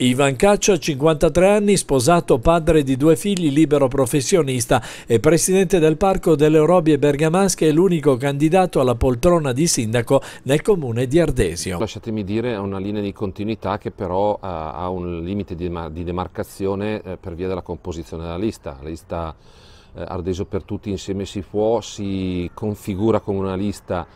Ivan Caccia, 53 anni, sposato, padre di due figli, libero professionista e presidente del Parco delle Orobie Bergamasche, è l'unico candidato alla poltrona di sindaco nel comune di Ardesio. Lasciatemi dire, è una linea di continuità che però eh, ha un limite di demarcazione eh, per via della composizione della lista. La lista eh, Ardesio per tutti insieme si può, si configura come una lista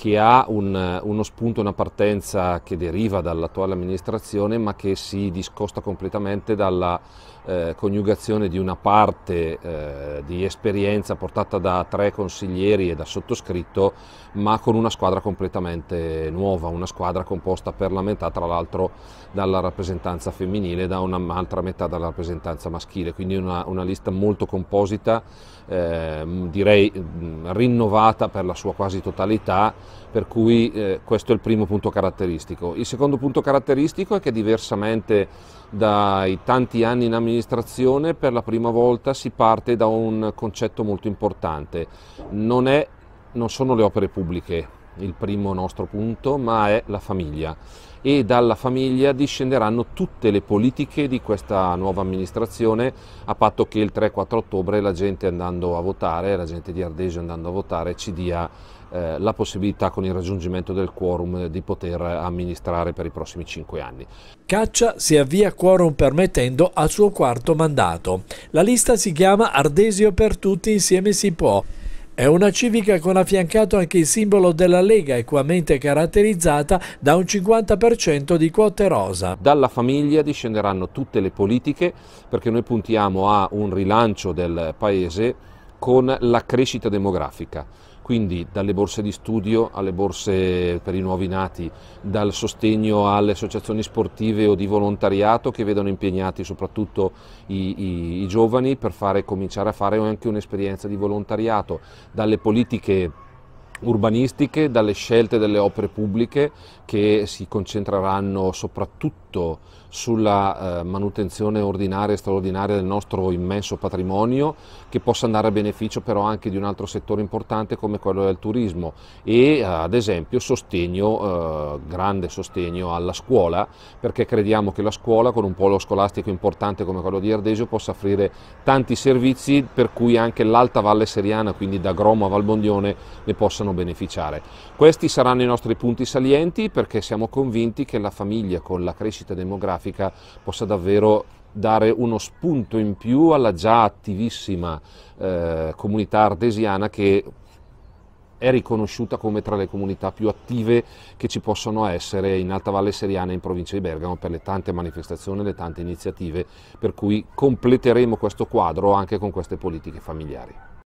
che ha un, uno spunto, una partenza che deriva dall'attuale amministrazione ma che si discosta completamente dalla eh, coniugazione di una parte eh, di esperienza portata da tre consiglieri e da sottoscritto ma con una squadra completamente nuova, una squadra composta per la metà tra l'altro dalla rappresentanza femminile e da un'altra metà dalla rappresentanza maschile, quindi una, una lista molto composita, eh, direi mm, rinnovata per la sua quasi totalità per cui eh, questo è il primo punto caratteristico. Il secondo punto caratteristico è che diversamente dai tanti anni in amministrazione per la prima volta si parte da un concetto molto importante, non, è, non sono le opere pubbliche il primo nostro punto, ma è la famiglia e dalla famiglia discenderanno tutte le politiche di questa nuova amministrazione a patto che il 3-4 ottobre la gente andando a votare, la gente di Ardesio andando a votare ci dia eh, la possibilità con il raggiungimento del quorum eh, di poter amministrare per i prossimi 5 anni. Caccia si avvia quorum permettendo al suo quarto mandato. La lista si chiama Ardesio per tutti insieme si può è una civica con affiancato anche il simbolo della Lega, equamente caratterizzata da un 50% di quote rosa. Dalla famiglia discenderanno tutte le politiche perché noi puntiamo a un rilancio del Paese con la crescita demografica. Quindi dalle borse di studio alle borse per i nuovi nati, dal sostegno alle associazioni sportive o di volontariato che vedono impegnati soprattutto i, i, i giovani per fare, cominciare a fare anche un'esperienza di volontariato, dalle politiche urbanistiche, dalle scelte delle opere pubbliche che si concentreranno soprattutto sulla eh, manutenzione ordinaria e straordinaria del nostro immenso patrimonio che possa andare a beneficio però anche di un altro settore importante come quello del turismo e eh, ad esempio sostegno, eh, grande sostegno alla scuola perché crediamo che la scuola con un polo scolastico importante come quello di Ardesio possa offrire tanti servizi per cui anche l'Alta Valle Seriana, quindi da Gromo a Valbondione, ne possano possono beneficiare. Questi saranno i nostri punti salienti perché siamo convinti che la famiglia con la crescita demografica possa davvero dare uno spunto in più alla già attivissima eh, comunità ardesiana che è riconosciuta come tra le comunità più attive che ci possono essere in Alta Valle Seriana e in provincia di Bergamo per le tante manifestazioni, le tante iniziative, per cui completeremo questo quadro anche con queste politiche familiari.